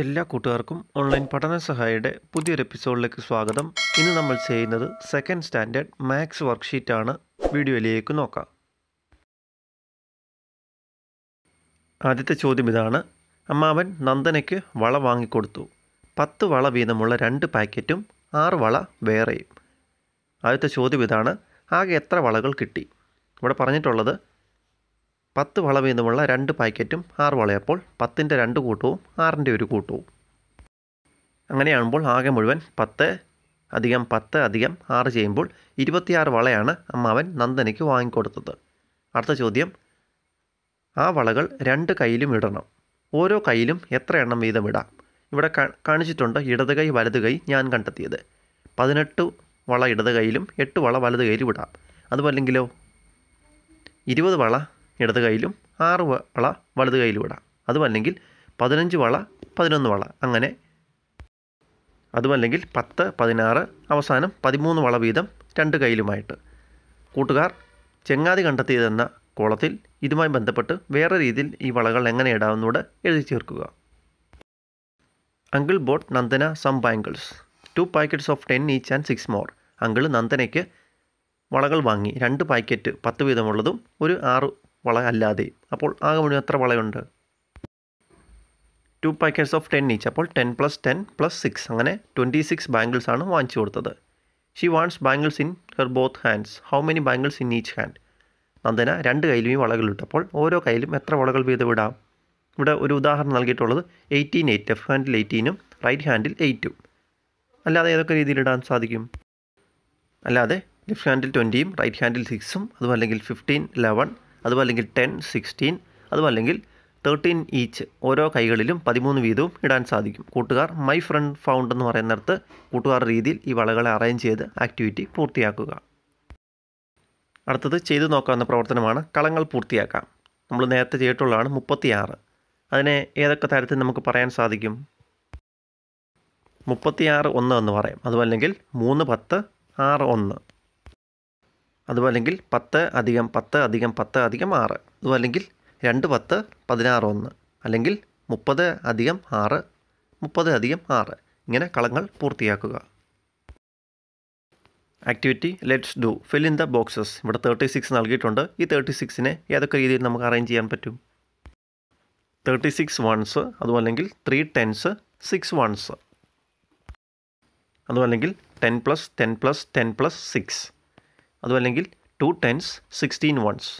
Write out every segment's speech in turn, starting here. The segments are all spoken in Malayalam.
എല്ലാ കൂട്ടുകാർക്കും ഓൺലൈൻ പഠന സഹായിയുടെ പുതിയൊരു എപ്പിസോഡിലേക്ക് സ്വാഗതം ഇന്ന് നമ്മൾ ചെയ്യുന്നത് സെക്കൻഡ് സ്റ്റാൻഡേർഡ് മാത്സ് ആണ് വീഡിയോയിലേക്ക് നോക്കാം ആദ്യത്തെ ചോദ്യം ഇതാണ് അമ്മാവൻ നന്ദനയ്ക്ക് വള വാങ്ങിക്കൊടുത്തു പത്ത് വള വീതമുള്ള രണ്ട് പാക്കറ്റും ആറ് വള വേറെയും ആദ്യത്തെ ചോദ്യം ഇതാണ് ആകെ എത്ര വളകൾ കിട്ടി ഇവിടെ പറഞ്ഞിട്ടുള്ളത് പത്ത് വള വീതമുള്ള രണ്ട് പാക്കറ്റും ആറ് വളയപ്പോൾ പത്തിൻ്റെ രണ്ട് കൂട്ടവും ആറിൻ്റെ ഒരു കൂട്ടവും അങ്ങനെയാകുമ്പോൾ ആകെ മുഴുവൻ പത്ത് അധികം പത്ത് അധികം ആറ് ചെയ്യുമ്പോൾ ഇരുപത്തിയാറ് വളയാണ് അമ്മാവൻ നന്ദനയ്ക്ക് വാങ്ങിക്കൊടുത്തത് അടുത്ത ചോദ്യം ആ വളകൾ രണ്ട് കൈയിലും ഇടണം ഓരോ കൈയിലും എത്ര എണ്ണം വീതം ഇടാം ഇവിടെ കാണിച്ചിട്ടുണ്ട് ഇടത് കൈ വലത് കൈ ഞാൻ കണ്ടെത്തിയത് പതിനെട്ട് വള ഇടത് കൈയിലും എട്ട് വള വലത് കയ്യിലും ഇടാം അതുമല്ലെങ്കിലോ ഇരുപത് വള ഇടത് കൈയിലും ആറ് വള വലത് കൈയിലും ഇടാം അതുമല്ലെങ്കിൽ പതിനഞ്ച് വള പതിനൊന്ന് വള അങ്ങനെ അതുമല്ലെങ്കിൽ പത്ത് പതിനാറ് അവസാനം പതിമൂന്ന് വള വീതം രണ്ട് കയ്യിലുമായിട്ട് കൂട്ടുകാർ ചെങ്ങാതി കണ്ടെത്തിയതെന്ന കോളത്തിൽ ഇതുമായി ബന്ധപ്പെട്ട് വേറെ രീതിയിൽ ഈ വളകൾ എങ്ങനെ ഇടാമെന്നൂടെ എഴുതി ചേർക്കുക uncle bought Nandana some bangles two packets of ten each and six more uncle നന്ദനയ്ക്ക് വളകൾ വാങ്ങി രണ്ട് പാക്കറ്റ് പത്ത് വീതമുള്ളതും ഒരു ആറ് വള അല്ലാതെ അപ്പോൾ ആകെ മുഴുവൻ എത്ര വളയുണ്ട് two packets of ten each അപ്പോൾ ten plus ten plus six അങ്ങനെ ട്വൻറ്റി സിക്സ് ബാങ്കിൾസ് ആണ് വാങ്ങിച്ചു കൊടുത്തത് she wants bangles in her both hands how many bangles in each hand Nandana രണ്ട് കയ്യിലും ഈ വളകളിട്ട് അപ്പോൾ ഓരോ കയ്യിലും എത്ര വളകൾ വീതം വിടാം ഇവിടെ ഒരു ഉദാഹരണം നൽകിയിട്ടുള്ളത് എയ്റ്റീൻ എയ്റ്റ് ലെഫ്റ്റ് ഹാൻഡിൽ എയ്റ്റീനും റൈറ്റ് ഹാൻഡിൽ എയ്റ്റും അല്ലാതെ ഏതൊക്കെ രീതിയിൽ ഇടാൻ സാധിക്കും അല്ലാതെ ലെഫ്റ്റ് ഹാൻഡിൽ ട്വൻറ്റിയും റൈറ്റ് ഹാൻഡിൽ സിക്സും അതുമല്ലെങ്കിൽ ഫിഫ്റ്റീൻ ലെവൻ അതുപോലെ അല്ലെങ്കിൽ ടെൻ സിക്സ്റ്റീൻ അതുപോലെ അല്ലെങ്കിൽ തേർട്ടീൻ ഈച്ച് ഓരോ കൈകളിലും പതിമൂന്ന് വീതവും ഇടാൻ സാധിക്കും കൂട്ടുകാർ മൈ ഫ്രണ്ട് ഫൗണ്ട് എന്ന് പറയുന്നിടത്ത് കൂട്ടുകാർ രീതിയിൽ ഈ വളകളെ അറേഞ്ച് ചെയ്ത് ആക്ടിവിറ്റി പൂർത്തിയാക്കുക അടുത്തത് ചെയ്തു നോക്കാവുന്ന പ്രവർത്തനമാണ് കളങ്ങൾ പൂർത്തിയാക്കാം നമ്മൾ നേരത്തെ ചെയ്തിട്ടുള്ളതാണ് മുപ്പത്തിയാറ് അതിനെ ഏതൊക്കെ തരത്തിൽ നമുക്ക് പറയാൻ സാധിക്കും മുപ്പത്തിയാറ് ഒന്ന് എന്ന് പറയാം അതുമല്ലെങ്കിൽ മൂന്ന് പത്ത് ആറ് ഒന്ന് അതും അല്ലെങ്കിൽ പത്ത് അധികം പത്ത് അധികം പത്ത് അധികം ആറ് അതും അല്ലെങ്കിൽ രണ്ട് പത്ത് പതിനാറ് ഒന്ന് അല്ലെങ്കിൽ മുപ്പത് അധികം ആറ് മുപ്പത് അധികം ആറ് ഇങ്ങനെ കളങ്ങൾ പൂർത്തിയാക്കുക activity let's do fill in the boxes ഇവിടെ തേർട്ടി സിക്സ് നൽകിയിട്ടുണ്ട് ഈ തേർട്ടി സിക്സിനെ ഏതൊക്കെ രീതിയിൽ നമുക്ക് അറേഞ്ച് ചെയ്യാൻ പറ്റും തേർട്ടി സിക്സ് വൺസ് അതുമല്ലെങ്കിൽ ത്രീ ടെൻസ് സിക്സ് വൺസ് അതുമല്ലെങ്കിൽ ten plus ten plus ten plus six അതുമല്ലെങ്കിൽ ടു ടെൻസ് സിക്സ്റ്റീൻ വൺസ്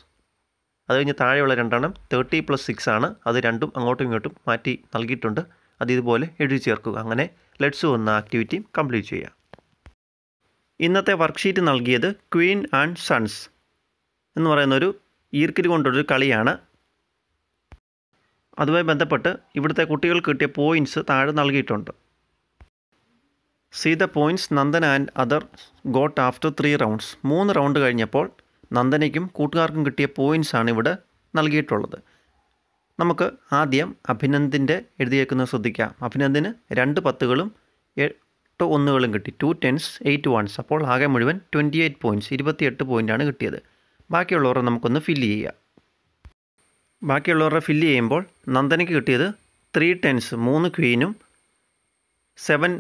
അത് കഴിഞ്ഞ് താഴെയുള്ള രണ്ടെണ്ണം തേർട്ടി പ്ലസ് സിക്സ് ആണ് അത് രണ്ടും അങ്ങോട്ടും ഇങ്ങോട്ടും മാറ്റി നൽകിയിട്ടുണ്ട് അത് ഇതുപോലെ എഴുതി ചേർക്കുക അങ്ങനെ ലെറ്റ്സ് വന്ന ആക്ടിവിറ്റി കംപ്ലീറ്റ് ചെയ്യുക ഇന്നത്തെ വർക്ക്ഷീറ്റ് നൽകിയത് ക്വീൻ ആൻഡ് സൺസ് എന്ന് പറയുന്ന ഒരു ഈർക്കിൽ കൊണ്ടൊരു കളിയാണ് അതുമായി ബന്ധപ്പെട്ട് ഇവിടുത്തെ കുട്ടികൾക്ക് കിട്ടിയ പോയിൻറ്റ്സ് താഴെ നൽകിയിട്ടുണ്ട് see the points Nandan and other got after three rounds മൂന്ന് റൗണ്ട് കഴിഞ്ഞപ്പോൾ നന്ദനയ്ക്കും കൂട്ടുകാർക്കും കിട്ടിയ ആണ് ഇവിടെ നൽകിയിട്ടുള്ളത് നമുക്ക് ആദ്യം അഭിനന്ദിൻ്റെ എഴുതിയേക്കുന്നത് ശ്രദ്ധിക്കാം അഭിനന്ദിന് രണ്ട് പത്തുകളും എട്ട് ഒന്നുകളും കിട്ടി ടു ടെൻസ് എയ്റ്റ് വൺസ് അപ്പോൾ ആകെ മുഴുവൻ ട്വൻറ്റി എയ്റ്റ് പോയിൻറ്റ്സ് ഇരുപത്തിയെട്ട് പോയിൻ്റാണ് കിട്ടിയത് ബാക്കിയുള്ളവരെ നമുക്കൊന്ന് ഫില്ല് ചെയ്യാം ബാക്കിയുള്ളവരെ ഫില്ല് ചെയ്യുമ്പോൾ നന്ദനയ്ക്ക് കിട്ടിയത് ത്രീ ടെൻസ് മൂന്ന് ക്വീനും സെവൻ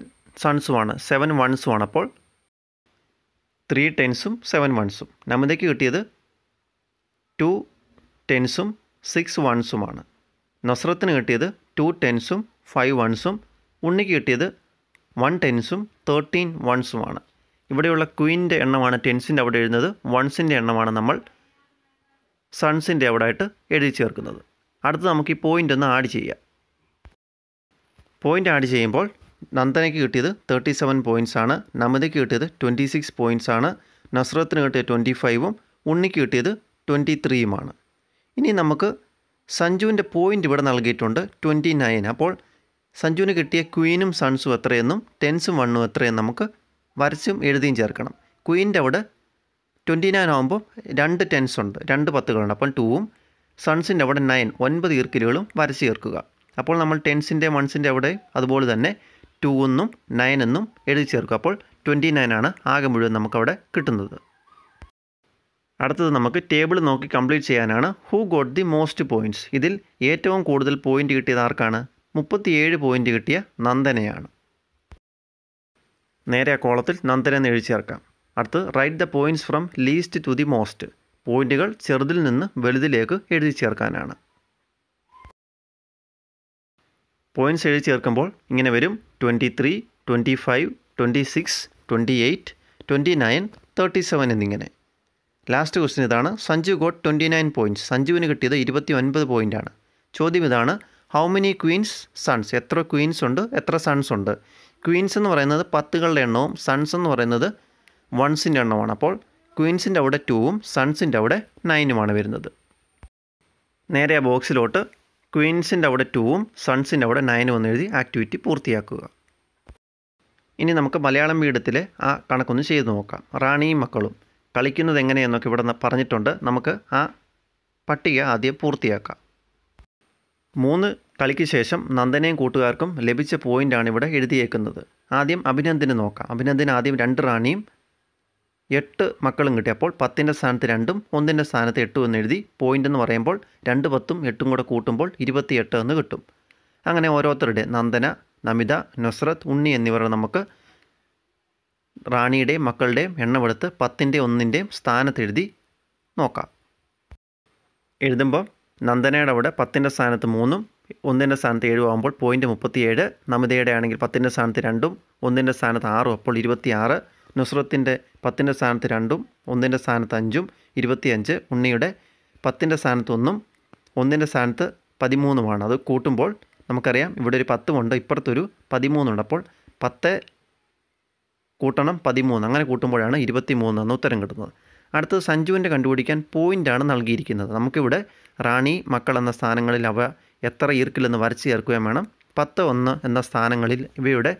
സൺസുമാണ് സെവൻ വൺസുമാണ് അപ്പോൾ ത്രീ ടെൻസും സെവൻ വൺസും നമിതയ്ക്ക് കിട്ടിയത് ടു ടെൻസും സിക്സ് വൺസുമാണ് നസ്രത്തിന് കിട്ടിയത് ടു ടെൻസും ഫൈവ് വൺസും ഉണ്ണിക്ക് കിട്ടിയത് വൺ ടെൻസും തേർട്ടീൻ വൺസുമാണ് ഇവിടെയുള്ള ക്വീൻ്റെ എണ്ണമാണ് ടെൻസിൻ്റെ അവിടെ എഴുതുന്നത് വൺസിൻ്റെ എണ്ണമാണ് നമ്മൾ സൺസിൻ്റെ അവിടെ ആയിട്ട് എഴുതി ചേർക്കുന്നത് അടുത്ത് നമുക്ക് ഈ പോയിൻ്റ് ഒന്ന് ആഡ് ചെയ്യാം പോയിൻ്റ് ആഡ് ചെയ്യുമ്പോൾ നന്ദനയ്ക്ക് കിട്ടിയത് തേർട്ടി സെവൻ പോയിൻറ്റ്സ് ആണ് നമിതയ്ക്ക് കിട്ടിയത് ട്വൻറ്റി സിക്സ് പോയിൻറ്റ്സ് ആണ് നസ്രത്തിന് കിട്ടിയ ട്വൻറ്റി ഫൈവും ഉണ്ണിക്ക് കിട്ടിയത് ട്വൻറ്റി ത്രീയുമാണ് ഇനി നമുക്ക് സഞ്ജുവിൻ്റെ പോയിൻ്റ് ഇവിടെ നൽകിയിട്ടുണ്ട് ട്വൻറ്റി നയൻ അപ്പോൾ സഞ്ജുവിന് കിട്ടിയ ക്വീനും സൺസും എത്രയെന്നും ടെൻസും വണ്ണും എത്രയെന്നും നമുക്ക് വരച്ചും എഴുതിയും ചേർക്കണം ക്വീൻ്റെ അവിടെ ട്വൻറ്റി നയൻ ആകുമ്പോൾ രണ്ട് ടെൻസ് ഉണ്ട് രണ്ട് പത്തുകളുണ്ട് അപ്പം ടൂവും സൺസിൻ്റെ അവിടെ നയൻ ഒൻപത് ഈർക്കിലുകളും വരച്ച് ചേർക്കുക അപ്പോൾ നമ്മൾ ടെൻസിൻ്റെ വൺസിൻ്റെ അവിടെ അതുപോലെ തന്നെ ടു എന്നും നയൻ എന്നും എഴുതി ചേർക്കും അപ്പോൾ ട്വൻറ്റി നയൻ ആണ് ആകെ മുഴുവൻ നമുക്കവിടെ കിട്ടുന്നത് അടുത്തത് നമുക്ക് ടേബിൾ നോക്കി കംപ്ലീറ്റ് ചെയ്യാനാണ് who got the most points ഇതിൽ ഏറ്റവും കൂടുതൽ പോയിൻ്റ് കിട്ടിയത് ആർക്കാണ് മുപ്പത്തിയേഴ് പോയിൻ്റ് കിട്ടിയ നന്ദനയാണ് നേരെ ആ കോളത്തിൽ നന്ദന എന്ന് എഴുതി ചേർക്കാം അടുത്ത് write the points from least to the most പോയിൻറ്റുകൾ ചെറുതിൽ നിന്ന് വലുതിലേക്ക് എഴുതി ചേർക്കാനാണ് പോയിൻറ്റ്സ് എഴുതി ചേർക്കുമ്പോൾ ഇങ്ങനെ വരും twenty twenty five twenty six twenty eight twenty nine thirty seven എന്നിങ്ങനെ ലാസ്റ്റ് ക്വസ്റ്റ്യൻ ഇതാണ് Sanju got twenty nine points സഞ്ജുവിന് കിട്ടിയത് ഇരുപത്തി ഒൻപത് പോയിൻ്റ് ആണ് ചോദ്യം ഇതാണ് ഹൗ മെനി ക്വീൻസ് സൺസ് എത്ര ക്വീൻസ് ഉണ്ട് എത്ര സൺസ് ഉണ്ട് ക്വീൻസ് എന്ന് പറയുന്നത് പത്തുകളുടെ എണ്ണവും സൺസ് എന്ന് പറയുന്നത് വൺസിൻ്റെ എണ്ണമാണ് അപ്പോൾ ക്വീൻസിൻ്റെ അവിടെ ടൂവും സൺസിൻ്റെ അവിടെ നയനുമാണ് വരുന്നത് നേരെ ആ ബോക്സിലോട്ട് ക്വീൻസിൻ്റെ അവിടെ ടൂവും സൺസിൻ്റെ അവിടെ നയനും എന്ന് എഴുതി ആക്ടിവിറ്റി പൂർത്തിയാക്കുക ഇനി നമുക്ക് മലയാളം വീടത്തിലെ ആ കണക്കൊന്ന് ചെയ്ത് നോക്കാം റാണിയും മക്കളും കളിക്കുന്നത് എങ്ങനെയെന്നൊക്കെ ഇവിടെ പറഞ്ഞിട്ടുണ്ട് നമുക്ക് ആ പട്ടിക ആദ്യം പൂർത്തിയാക്കാം മൂന്ന് കളിക്ക് ശേഷം നന്ദനയും കൂട്ടുകാർക്കും ലഭിച്ച പോയിൻ്റാണ് ഇവിടെ എഴുതിയേക്കുന്നത് ആദ്യം അഭിനന്ദിന് നോക്കാം അഭിനന്ദിന് ആദ്യം രണ്ട് റാണിയും എട്ട് മക്കളും കിട്ടിയപ്പോൾ പത്തിൻ്റെ സ്ഥാനത്ത് രണ്ടും ഒന്നിൻ്റെ സ്ഥാനത്ത് എട്ടും എന്ന് എഴുതി പോയിൻ്റ് എന്ന് പറയുമ്പോൾ രണ്ട് പത്തും എട്ടും കൂടെ കൂട്ടുമ്പോൾ ഇരുപത്തിയെട്ട് എന്ന് കിട്ടും അങ്ങനെ ഓരോരുത്തരുടെ നന്ദന നമിത നസ്രത്ത് ഉണ്ണി എന്നിവർ നമുക്ക് റാണിയുടെയും മക്കളുടെയും എണ്ണമെടുത്ത് പത്തിൻ്റെ ഒന്നിൻ്റെയും സ്ഥാനത്ത് എഴുതി നോക്കാം എഴുതുമ്പോൾ നന്ദനയുടെ അവിടെ പത്തിൻ്റെ സ്ഥാനത്ത് മൂന്നും ഒന്നിൻ്റെ സ്ഥാനത്ത് ഏഴ് ആകുമ്പോൾ പോയിൻറ്റ് മുപ്പത്തിയേഴ് നമിതയുടെ ആണെങ്കിൽ പത്തിൻ്റെ സ്ഥാനത്ത് രണ്ടും ഒന്നിൻ്റെ സ്ഥാനത്ത് ആറും അപ്പോൾ ഇരുപത്തിയാറ് നുസ്രത്തിൻ്റെ പത്തിൻ്റെ സ്ഥാനത്ത് രണ്ടും ഒന്നിൻ്റെ സ്ഥാനത്ത് അഞ്ചും ഇരുപത്തിയഞ്ച് ഉണ്ണിയുടെ പത്തിൻ്റെ സ്ഥാനത്ത് ഒന്നും ഒന്നിൻ്റെ സ്ഥാനത്ത് പതിമൂന്നുമാണ് അത് കൂട്ടുമ്പോൾ നമുക്കറിയാം ഇവിടെ ഒരു പത്തുമുണ്ട് ഇപ്പുറത്തൊരു പതിമൂന്നുണ്ട് അപ്പോൾ പത്ത് കൂട്ടണം പതിമൂന്ന് അങ്ങനെ കൂട്ടുമ്പോഴാണ് ഇരുപത്തി മൂന്ന് എന്ന ഉത്തരം കിട്ടുന്നത് അടുത്തത് സഞ്ജുവിൻ്റെ കണ്ടുപിടിക്കാൻ പോയിൻ്റാണ് നൽകിയിരിക്കുന്നത് നമുക്കിവിടെ റാണി മക്കൾ എന്ന സ്ഥാനങ്ങളിൽ അവ എത്ര ഈർക്കില്ലെന്ന് വരച്ച് ചേർക്കുകയും വേണം പത്ത് ഒന്ന് എന്ന സ്ഥാനങ്ങളിൽ ഇവയുടെ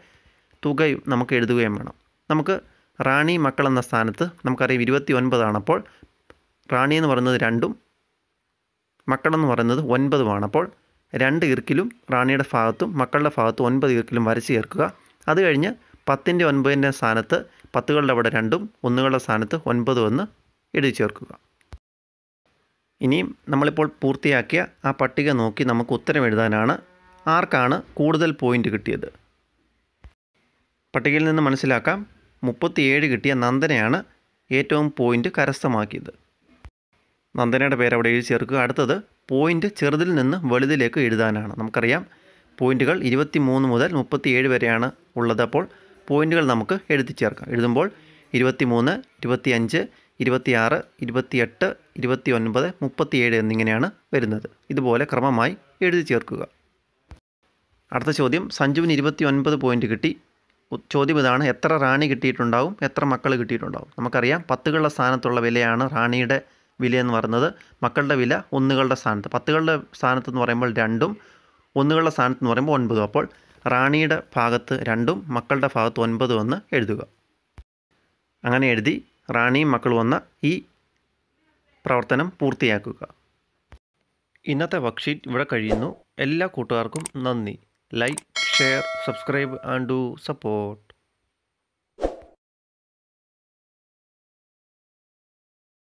തുകയും നമുക്ക് എഴുതുകയും വേണം നമുക്ക് റാണി മക്കൾ എന്ന സ്ഥാനത്ത് നമുക്കറിയാം ഇരുപത്തി ഒൻപതാണ് അപ്പോൾ റാണി എന്ന് പറയുന്നത് രണ്ടും മക്കളെന്ന് പറയുന്നത് ഒൻപതുമാണ് അപ്പോൾ രണ്ട് ഇർക്കിലും റാണിയുടെ ഭാഗത്തും മക്കളുടെ ഭാഗത്തും ഒൻപത് ഇർക്കിലും വരച്ച് ചേർക്കുക അത് കഴിഞ്ഞ് പത്തിൻ്റെ ഒൻപതിൻ്റെ സ്ഥാനത്ത് പത്തുകളുടെ അവിടെ രണ്ടും ഒന്നുകളുടെ സ്ഥാനത്ത് ഒൻപതും ഒന്ന് എഴുതി ചേർക്കുക ഇനിയും നമ്മളിപ്പോൾ പൂർത്തിയാക്കിയ ആ പട്ടിക നോക്കി നമുക്ക് ഉത്തരം എഴുതാനാണ് ആർക്കാണ് കൂടുതൽ പോയിൻ്റ് കിട്ടിയത് പട്ടികയിൽ നിന്ന് മനസ്സിലാക്കാം മുപ്പത്തിയേഴ് കിട്ടിയ നന്ദനയാണ് ഏറ്റവും പോയിൻ്റ് കരസ്ഥമാക്കിയത് നന്ദനയുടെ പേര് അവിടെ എഴുതി ചേർക്കുക അടുത്തത് പോയിൻ്റ് ചെറുതിൽ നിന്ന് വലുതിലേക്ക് എഴുതാനാണ് നമുക്കറിയാം പോയിന്റുകൾ ഇരുപത്തി മൂന്ന് മുതൽ മുപ്പത്തിയേഴ് വരെയാണ് ഉള്ളത് അപ്പോൾ പോയിൻ്റുകൾ നമുക്ക് എഴുതി ചേർക്കാം എഴുതുമ്പോൾ ഇരുപത്തി മൂന്ന് ഇരുപത്തിയഞ്ച് ഇരുപത്തിയാറ് ഇരുപത്തിയെട്ട് ഇരുപത്തി ഒൻപത് മുപ്പത്തിയേഴ് എന്നിങ്ങനെയാണ് വരുന്നത് ഇതുപോലെ ക്രമമായി എഴുതി ചേർക്കുക അടുത്ത ചോദ്യം സഞ്ജുവിന് ഇരുപത്തി ഒൻപത് പോയിൻ്റ് കിട്ടി ചോദ്യം ഇതാണ് എത്ര റാണി കിട്ടിയിട്ടുണ്ടാവും എത്ര മക്കൾ കിട്ടിയിട്ടുണ്ടാവും നമുക്കറിയാം പത്തുകളുടെ സ്ഥാനത്തുള്ള വിലയാണ് റാണിയുടെ വിലയെന്ന് പറയുന്നത് മക്കളുടെ വില ഒന്നുകളുടെ സ്ഥാനത്ത് പത്തുകളുടെ സ്ഥാനത്ത് എന്ന് പറയുമ്പോൾ രണ്ടും ഒന്നുകളുടെ സ്ഥാനത്ത് എന്ന് പറയുമ്പോൾ ഒൻപതും അപ്പോൾ റാണിയുടെ ഭാഗത്ത് രണ്ടും മക്കളുടെ ഭാഗത്ത് ഒൻപതും എന്ന് എഴുതുക അങ്ങനെ എഴുതി റാണിയും മക്കളും വന്ന ഈ പ്രവർത്തനം പൂർത്തിയാക്കുക ഇന്നത്തെ വർക്ക്ഷീറ്റ് ഇവിടെ കഴിയുന്നു എല്ലാ കൂട്ടുകാർക്കും നന്ദി like share, subscribe and do support.